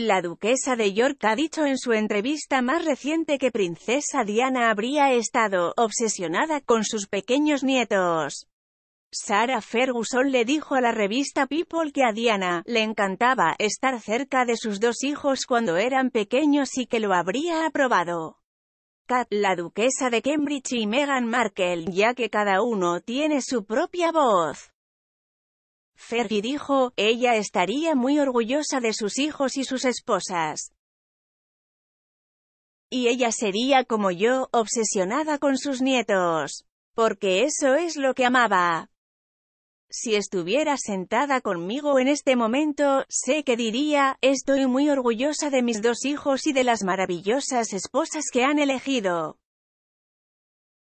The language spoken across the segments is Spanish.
La duquesa de York ha dicho en su entrevista más reciente que princesa Diana habría estado obsesionada con sus pequeños nietos. Sarah Ferguson le dijo a la revista People que a Diana le encantaba estar cerca de sus dos hijos cuando eran pequeños y que lo habría aprobado. Kat, la duquesa de Cambridge y Meghan Markle, ya que cada uno tiene su propia voz. Fergie dijo, ella estaría muy orgullosa de sus hijos y sus esposas. Y ella sería como yo, obsesionada con sus nietos. Porque eso es lo que amaba. Si estuviera sentada conmigo en este momento, sé que diría, estoy muy orgullosa de mis dos hijos y de las maravillosas esposas que han elegido.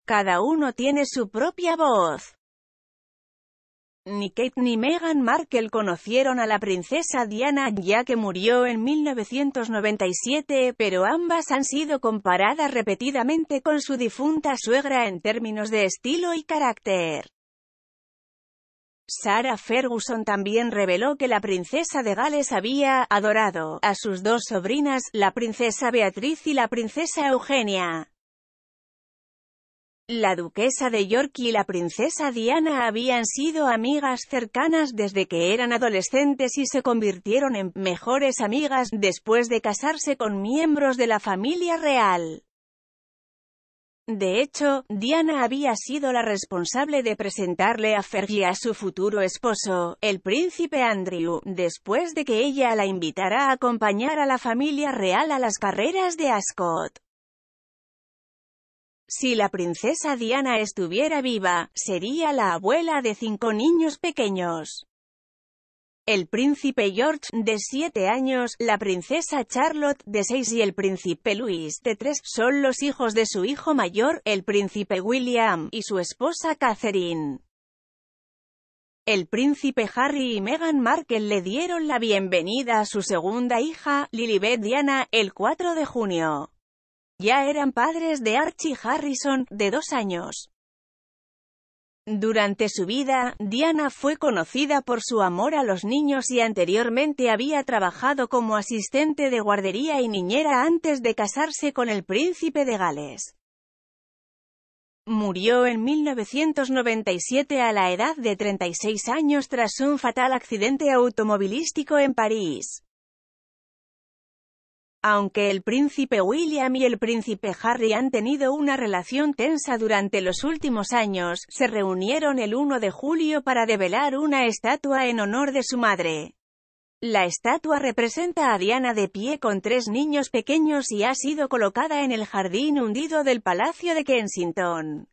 Cada uno tiene su propia voz. Ni Kate ni Meghan Markle conocieron a la princesa Diana ya que murió en 1997, pero ambas han sido comparadas repetidamente con su difunta suegra en términos de estilo y carácter. Sarah Ferguson también reveló que la princesa de Gales había adorado a sus dos sobrinas, la princesa Beatriz y la princesa Eugenia. La duquesa de York y la princesa Diana habían sido amigas cercanas desde que eran adolescentes y se convirtieron en mejores amigas después de casarse con miembros de la familia real. De hecho, Diana había sido la responsable de presentarle a Fergie a su futuro esposo, el príncipe Andrew, después de que ella la invitara a acompañar a la familia real a las carreras de Ascot. Si la princesa Diana estuviera viva, sería la abuela de cinco niños pequeños. El príncipe George, de siete años, la princesa Charlotte, de seis, y el príncipe Luis, de tres, son los hijos de su hijo mayor, el príncipe William, y su esposa Catherine. El príncipe Harry y Meghan Markle le dieron la bienvenida a su segunda hija, Lilibet Diana, el 4 de junio. Ya eran padres de Archie Harrison, de dos años. Durante su vida, Diana fue conocida por su amor a los niños y anteriormente había trabajado como asistente de guardería y niñera antes de casarse con el príncipe de Gales. Murió en 1997 a la edad de 36 años tras un fatal accidente automovilístico en París. Aunque el príncipe William y el príncipe Harry han tenido una relación tensa durante los últimos años, se reunieron el 1 de julio para develar una estatua en honor de su madre. La estatua representa a Diana de pie con tres niños pequeños y ha sido colocada en el jardín hundido del Palacio de Kensington.